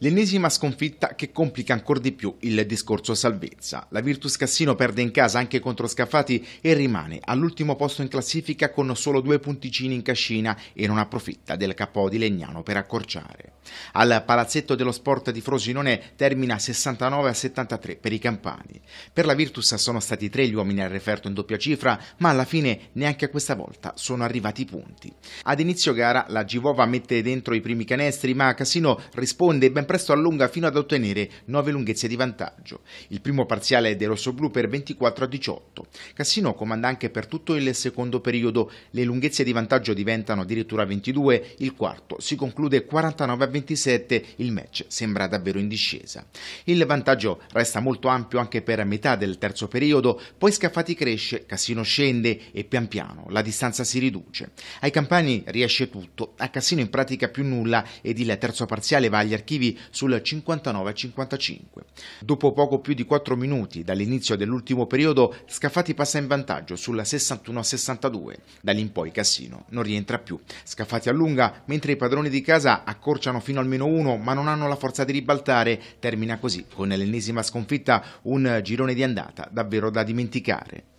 L'ennesima sconfitta che complica ancora di più il discorso salvezza. La Virtus Cassino perde in casa anche contro Scaffati e rimane all'ultimo posto in classifica con solo due punticini in cascina e non approfitta del capo di Legnano per accorciare. Al palazzetto dello sport di Frosinone termina 69 a 73 per i campani. Per la Virtus sono stati tre gli uomini al referto in doppia cifra, ma alla fine neanche questa volta sono arrivati i punti. Ad inizio gara la Givova mette dentro i primi canestri, ma Cassino risponde ben presto allunga fino ad ottenere 9 lunghezze di vantaggio. Il primo parziale è del rossoblù per 24 a 18. Cassino comanda anche per tutto il secondo periodo. Le lunghezze di vantaggio diventano addirittura 22, il quarto si conclude 49 a 27, il match sembra davvero in discesa. Il vantaggio resta molto ampio anche per metà del terzo periodo, poi Scaffati cresce, Cassino scende e pian piano la distanza si riduce. Ai campani riesce tutto, a Cassino in pratica più nulla ed il terzo parziale va agli archivi sul 59-55. Dopo poco più di 4 minuti dall'inizio dell'ultimo periodo, Scaffati passa in vantaggio sul 61-62. Da lì in poi Cassino non rientra più. Scaffati allunga, mentre i padroni di casa accorciano fino al meno 1, ma non hanno la forza di ribaltare. Termina così, con l'ennesima sconfitta, un girone di andata davvero da dimenticare.